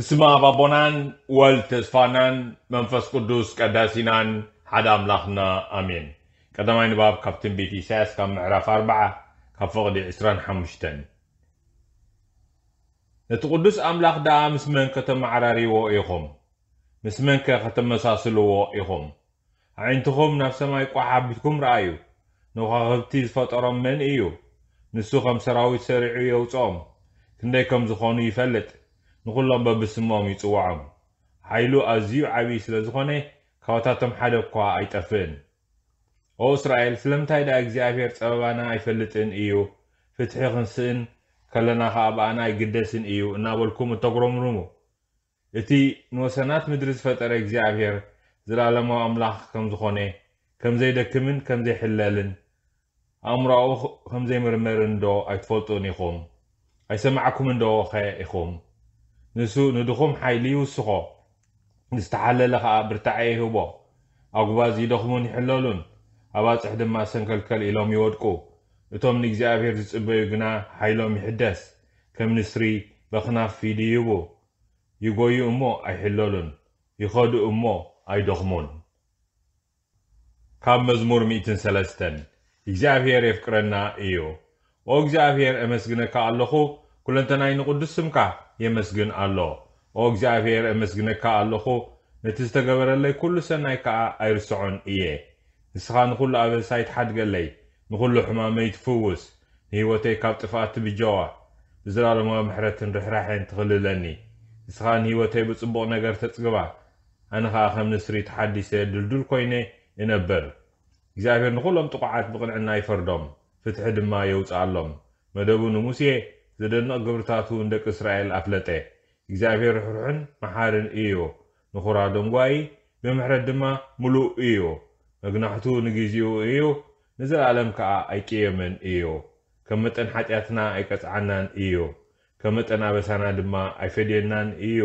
እስማ ባቦናን ወልድ ተስፋናን መንፈስ ቅዱስ ቀዳሲናን ሓደ ኣምላኽና ኣሜን ቀዳማይ ንባብ ካብ ትንቢት ኢሳያስ ካብ ምዕራፍ 4 ካብ ፍቕዲ 25 ነቲ ቅዱስ ኣምላኽ ደኣ ምስ መን ከተመዓራሪዎ ኢኹም ምስ መን ከ ከተመሳስልዎ ኢኹም ኣዒንትኹም ናብ ሰማይ ቋሕ ኣቢትኩም ረኣዩ ንኸኽብቲ ዝፈጠሮም መን እዩ ንሱ ከም ሰራዊት ሰሪዑ የውፅኦም ክንደይ ከም ዝኾኑ ይፈልጥ نخلهم ببسمهم يتوعم حيلو أزيو عبي سلزخوني كواتاتم حدقوا ايتفن او اسرائيل سلم تايدا اكزيافير تسببانا اي فلتن ايو فتحيقن سن كلنا خابانا اي ايو نابلكم التقرم رومو اتي نوسانات مدرس فتر اكزيافير زلالما املاح كمزخوني كمزي دكمن كمزي حلالن امرأو خمزي مرمرن دو اي تفلتون ايخوم اي سمعكم دو خي ايخوم نسو ندخم حيلي وسخو نستحل لخا برتعي هبو أقبا زي دخمون يحلولون أبا تحد ما سنكالكال إلوم يودكو إتوم نكزي أبير زيبو يغنا حيلوم يحدث كم نسري بخنا في ديبو يغو يو أمو أي حلولون يخود أمو أي دخمون كم مزمور ميتن سلستن إكزي أبير يفكرنا إيو وإكزي أبير أمسغنا كاللخو كلنتنا ينقود የመስግን ኣሎ ኦ እግዚኣብሔር እመስግነካ ኣለኹ ነቲ ዝተገበረለይ ኩሉ ሰናይ ከዓ ኣይርስዖን እየ ንስኻ ንኹሉ ኣበሳይ ትሓድገለይ ንኹሉ ሕማመይ ትፍውስ ንህይወተይ ካብ ጥፋኣት ትብጀዋ ብዘላለማዊ ምሕረትን ርሕራሕን ትኽልለኒ ንስኻ ንህይወተይ ብፅቡቕ ነገር ተፅግባ ኣነ ከዓ ከም ንስሪት ሓዲሰ ድልዱል ኮይነ እነብር እግዚኣብሔር ንኹሎም ጥቑዓት ብቕንዕና ይፈርዶም ፍትሒ ድማ የውፅኣሎም መደቡ ንሙሴ ዘደንቕ ግብርታቱ ንደቂ እስራኤል ኣፍለጠ እግዚኣብሔር ርሕርሕን መሓርን እዩ ንኹራ ደንጓይ ብምሕረት ድማ ምሉእ እዩ መግናሕቱ ንግዜኡ እዩ ንዘለኣለም ከዓ ኣይቅየምን እዩ ከም መጠን ሓጢኣትና ኣይቀፅዓናን እዩ ከም መጠን ኣበሳና ድማ ኣይፈድየናን እዩ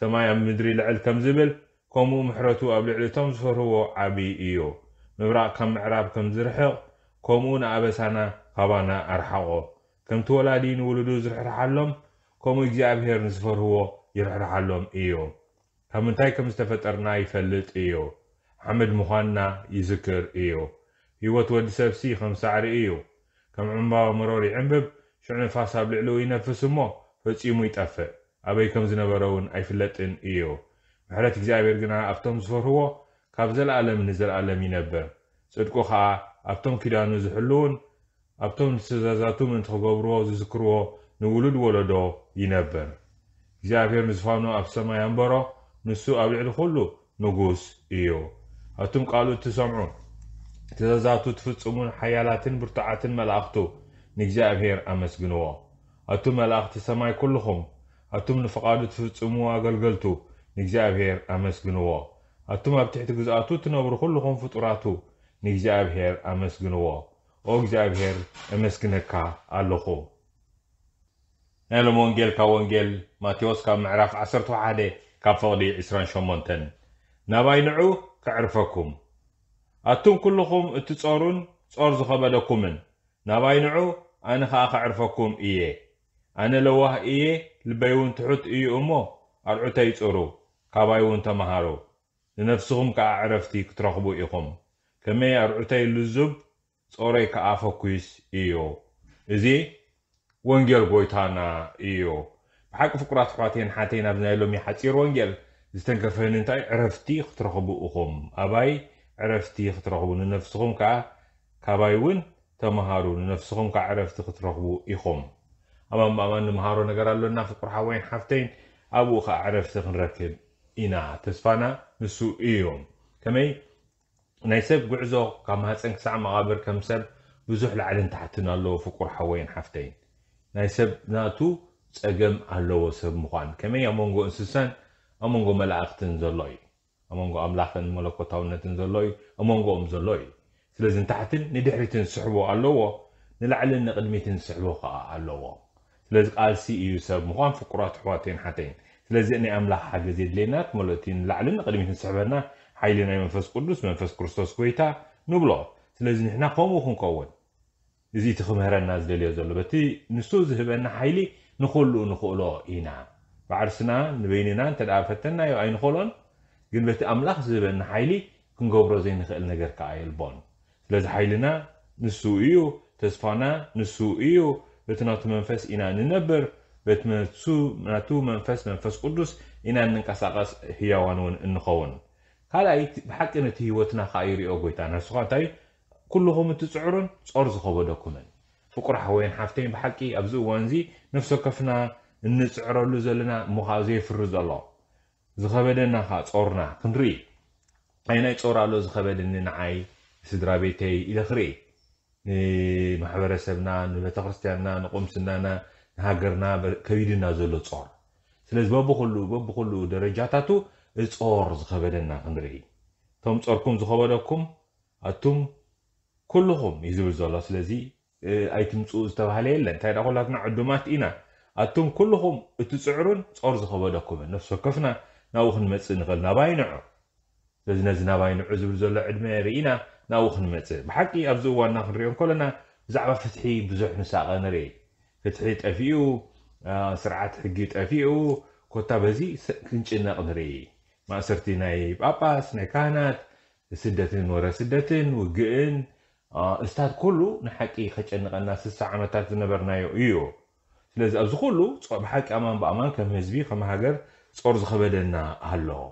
ሰማይ ኣብ ምድሪ ልዕል ከም ዝብል ከምኡ ምሕረቱ ኣብ ልዕሊ እቶም ዝፈርህዎ ዓብዪ እዩ ምብራቕ ካብ ምዕራብ ከም ዝርሕቕ ከምኡ ንኣበሳና ካባና ኣርሓቆ ከም ተወላዲ ንውሉዱ ዝርሕርሓሎም ከምኡ እግዚኣብሔር ንዝፈርህዎ ይርሕርሓሎም እዩ ካብ ምንታይ ከም ዝተፈጠርና ይፈልጥ እዩ ሓመድ ምዃንና ይዝክር እዩ ህይወት ወዲ ሰብሲ ከም ሳዕሪ እዩ ከም ዕምባባ መሮር ይዕምብብ ሽዑ ንፋስ ኣብ ልዕሊኡ ይነፍስ እሞ ፈጺሙ ይጠፍእ ኣበይ ከም ዝነበረ እውን ኣይፍለጥን እዩ ምሕረት እግዚኣብሔር ግና ኣብቶም ዝፈርህዎ ካብ ዘለኣለም ንዘለኣለም ይነብር ጽድቁ ኸዓ ኣብቶም ኪዳኑ ዝሕልውን ابتم سزازاتو من تغبرو وزكرو نولد ولدو ينبر زافير مزفانو ابسما ينبرو نسو ابيع الخلو نقوس ايو اتم قالو تسمعو تزازاتو تفتصمون حيالاتن برتعاتن ملاختو نجزافير امسقنو اتم ملاخت سماي كلهم اتم نفقادو تفتصمو اقلقلتو نجزافير امسقنو اتم ابتحت قزاتو تنبرو كلهم فتراتو نجزافير امسقنو ኦ እግዚኣብሔር እመስግነካ ኣለኹ ናይ ሎም ወንጌል ካብ ወንጌል ማቴዎስ ካብ ምዕራፍ 11 ካብ ፍቕዲ 28 ናባይ ንዑ ክዕርፈኩም ኣቱም ኩልኹም እትጸሩን ጾር ዝኸበለኩምን ናባይ ንዑ ኣነ ኸዓ ክዕርፈኩም እየ ኣነ ለዋህ እየ ልበይ እውን ትሑት እዩ እሞ ኣልዑተይ ጽሩ ካባይ እውን ተምሃሩ ንነፍስኹም ከዓ ዕረፍቲ ክትረኽቡ ኢኹም ከመይ ኣርዑተይ ልዙብ ጾረይ ከኣፈኩስ እዮ እዚ ወንጌል ጎይታና እዩ ብሓቂ ፍቁራት ኣሕዋተይን ሓተይን ኣብ ናይ ሎሚ ሓፂር ወንጌል ዝተንከፈን እንታይ ዕረፍቲ ክትረኽቡ ኢኹም ኣባይ ዕረፍቲ ክትረኽቡ ንነፍስኹም ከዓ ካባይ እውን ተምሃሩ ንነፍስኹም ከዓ ዕረፍቲ ክትረኽቡ ኢኹም ኣማን ብኣማን ንምሃሮ ነገር ኣሎና ፍቁር ሓወይን ሓፍተይን ኣብኡ ከዓ ዕረፍቲ ክንረክብ ኢና ተስፋና ንሱ እዩ ከመይ ናይ ሰብ ጉዕዞ ካብ ማህፀን ክሳዕ መቃብር ከም ሰብ ብዙሕ ላዕልን ታሕትን ኣለዎ ፍቁር ሓወይን ሓፍተይን ናይ ሰብ ናቱ ፀገም ኣለዎ ሰብ ምኳን ከመይ ኣብ መንጎ እንስሳን ኣብ መንጎ መላእኽትን ዘሎ እዩ ኣብ መንጎ ኣምላኽን መለኮታውነትን ዘሎ እዩ ኣብ መንጎኦም ዘሎ እዩ ስለዚ ንታሕትን ንድሕሪትን ዝስሕቦ ኣለዎ ንላዕልን ንቅድሚትን ዝስሕቦ ከዓ ኣለዎ ስለዚ ቃልሲ እዩ ሰብ ምኳን ፍቁራት ኣሕዋተይን ሓተይን ስለዚ ናይ ኣምላኽ ሓገዝ የድልየና ክመለቲ ንላዕልን ንቅድሚትን ዝስሕበና ሓይሊ ናይ መንፈስ ቅዱስ መንፈስ ክርስቶስ ጎይታ ንብሎ ስለዚ ንሕና ከምኡ ክንከውን እዚ እቲ ክምህረና ዝደልዮ ዘሎ በቲ ንሱ ዝህበና ሓይሊ ንኩሉ ንኽእሎ ኢና ባዕርስና ንበይንና እንተ ደኣ ፈተናዮ ኣይንኸእሎን ግን በቲ ኣምላኽ ዝህበና ሓይሊ ክንገብሮ ዘይንኽእል ነገር ከዓ የልቦን ስለዚ ሓይልና ንሱ እዩ ተስፋና ንሱ እዩ በቲ ናቱ መንፈስ ኢና ንነብር በቲ ናቱ መንፈስ መንፈስ ቅዱስ ኢና ንንቀሳቐስ ህያዋን እውን እንኸውን هل أيت بحق إن تهيوتنا خيري أو جيتنا سقطي كلهم تصعرون صعر زخبو دكمن فقر حوين حفتين بحقي أبزو وانزي نفسه كفنا إن صعر لزلنا مخازي فرز الله زخبدنا خا صعرنا كنري أنا صعر على زخبدنا نعي سدرابيتي إلى خري إيه، محبرة سبنا نلتقرستنا نقوم سنانا هاجرنا كبيرنا زلو صعر سلز بابو بابو خلو درجاتاتو እጾር ዝኸበደና ክንርኢ እቶም ጾርኩም ዝኸበደኩም ኣቱም ኩልኹም እዩ ዝብል ዘሎ ስለዚ ኣይትምፅኡ ዝተባሃለ የለን እንታይ ዳ ኩላትና ዕዱማት ኢና ኣቱም ኩልኹም እትፅዕሩን ጾር ዝኸበደኩምን ነፍሲ ወከፍና ናብኡ ክንመፅእ ንኽእል ናባይ ንዑ ስለዚ ነዚ ናባይ ንዑ ዝብል ዘሎ ዕድመ ርኢና ናብኡ ክንመፅእ ብሓቂ ኣብዚ እዋንና ክንሪኦም ከለና ብዛዕባ ፍትሒ ብዙሕ ንሳቐ ንርኢ ፍትሒ ጠፊኡ ስርዓት ሕጊ ጠፊኡ ኮታ በዚ ክንጭነቕ ንርኢ ما سرتي ناي باباس ناي كانت سدتين ورا سدتين وقئن آه استاد كله نحكي خش ان الناس الساعة ما تات نبرنا يو ايو سلاز ابز كله صعب حكي امان بامان كم هزبي خم هاجر صور زخبدنا هلو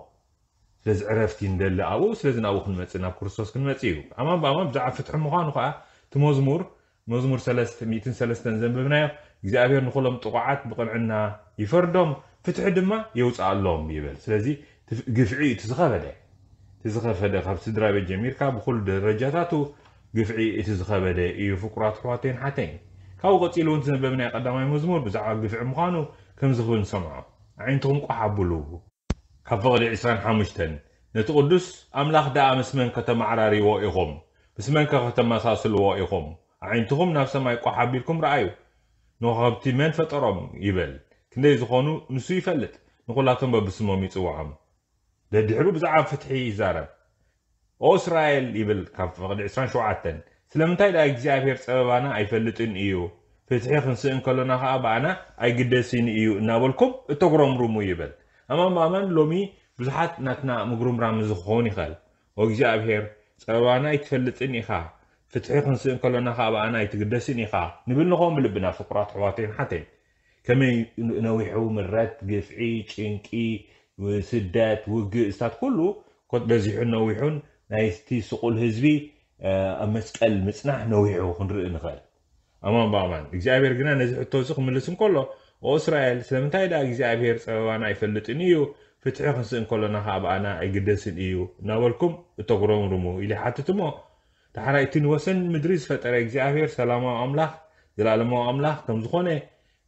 سلاز عرفتي ندل ابو سلاز ابو خنمتس ناب كرسوس خنمتسيو امان بامان بزع فتح مخانو خا تمزمور مزمور سلاست ميتين سلاست نزم ببنا يو اغزابير نخلهم طقعات بقنعنا يفردهم فتح دما يوصع اللهم يبل سلازي قفعي تزغف هذا تزغف هذا خمس درابي جميل كاب كل درجاتاتو قفعي تزغف هذا إيو فكرات فواتين حتين كاو قتيل ونزن بمني قدام أي مزمور بزعاق قفع مخانو كم زغف نسمعو عين تغم قحا بلوه كفغل عسان حمشتن نتقدس أملاخ دا أمسمن كتم عراري وإغم بسمن كتم مساسل وإغم عين تغم نفس ما يقحا بلكم رأيو نوغبتي من فترم يبل كنا يزغونو نسوي فلت نقول لاتهم بابسمو ميتو وعمو دحرو بزعاب فتحي يزارب اسرائيل يبل كان فقد عسران شوعاتا سلمتاي لاك زيابير سببانا اي فلتن ايو فتحي خنسئن كلنا خابانا اي قدسين ايو نابلكم التقرم رومو يبل اما بامان لومي بزحات ناتنا مقروم رامز خوني خال وك زيابير سببانا اي تفلتن ايخا فتحي خنسئن كلنا خابانا اي تقدسين ايخا نبل نقوم لبنا فقرات حواتين حتين كما نوحو مرات قفعي تشينكي وسدات وق استات كله كنت بزيح نويحون نايستي سوق الهزبي أمسكال آه، مصنح نويحو خنر نخال أما بامان إجابير جنا نزيح التوسق من لسن كله وإسرائيل سلمتاي دا إجابير سوانا يفلتن إيو فتح خنسن كله نخاب أنا إجدسن إيو ناولكم التقرون رمو إلي حاتتمو تحرأي تنوسن مدريس فتر إجابير سلامو أملاح دلالمو أملاح تمزخوني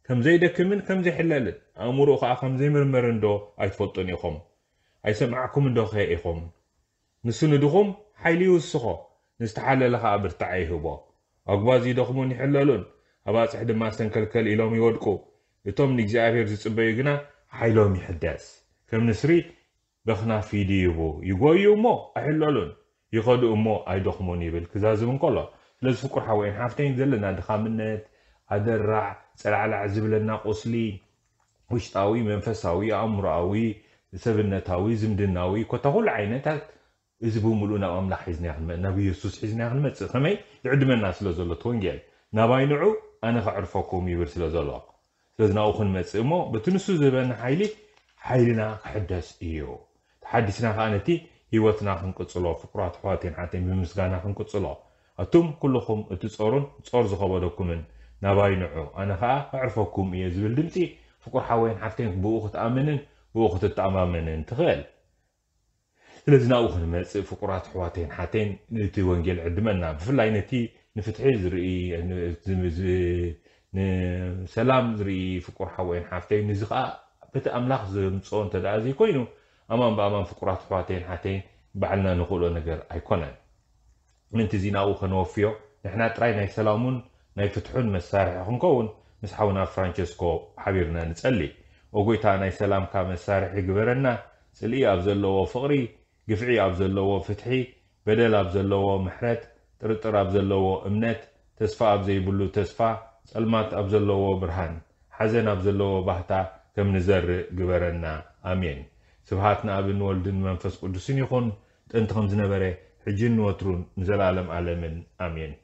كم زي دكمن كم زي حلال أمور أخا كم زي مرمرن دو أي تفطن يخم أي سمعكم دو خي إخم نسون دخم حيلي وسخو نستحل لها أبر تعيه بو أقبازي دخمون يحلالون أباس حد ما استنكلكل إلوم يودكو يتم نجزي أبير زي سبيقنا حيلوم يحداس كم نسري بخنا في ديبو يقوي يومو أحلالون يقود أمو أي دخموني بالكزازم كله لازم فكر حوين حافتين زلنا دخامنات ኣደራዕ ፀላዕላዕ ዝብለና ቁስሊ ውሽጣዊ መንፈሳዊ ኣእምሮኣዊ ሰብነታዊ ዝምድናዊ ኮታ ኩሉ ዓይነታት እዚ ብምሉእ ናብ ኣምላኽ ሒዝና ክንመ ናብ ኢየሱስ ሒዝና ክንመፅእ ከመይ ዝዕድመና ስለ ዘሎ እቲ ወንጌል ናባይ ንዑ ኣነ ከዕርፈኩም ይብል ስለ ዘሎ ስለዚ ናብኡ ክንመፅእ እሞ በቲ ንሱ ዝህበና ሓይሊ ሓይልና ክሕደስ እዩ ተሓዲስና ከዓ ነቲ ሂወትና ክንቅፅሎ ፍቁራት ኣሕዋትን ሓተን ብምስጋና ክንቅፅሎ ኣቱም ኩልኹም እቲ ጾሩን ጾር ዝኸበደኩምን نباي نعو أنا خا أعرفكم يا زبل دمتي فكر حوين حفتين بوخت آمنن بوخت تأمامنن تخيل لازم نأخذ الماء فقرات حواتين حاتين نتي ونجيل عدمنا بفلاي نتي نفتح زري ن ن سلام زري فقر حوين حافتين نزقاء بت أملاق زم صون تدعزي كوينو أمام بأمام فقرات حواتين حاتين بعلنا نقوله نجر أيقونا من تزينا أخذ نوفيو نحنا تراينا سلامون ናይ ፍትሑን መሳርሒ ክንከውን ምስ ሓውና ፍራንቸስኮ ሓቢርና ንጸሊ ኦጎይታ ናይ ሰላምካ መሳርሒ ግበረና ጽልኢ ኣብ ዘለዎ ፍቕሪ ግፍዒ ኣብ ዘለዎ ፍትሒ በደል ኣብ ዘለዎ ምሕረት ጥርጥር ኣብ ዘለዎ እምነት ተስፋ ኣብ ዘይብሉ ተስፋ ጸልማት ኣብ ዘለዎ ብርሃን ሓዘን ኣብ ዘለዎ ባህታ ከም ንዘርእ ግበረና ኣሜን ስብሃት ንኣብን ወልድን መንፈስ ቅዱስን ይኹን ጥንቲ ከም ዝነበረ ሕጂን ንወትሩን ንዘለኣለም ኣለምን ኣሜን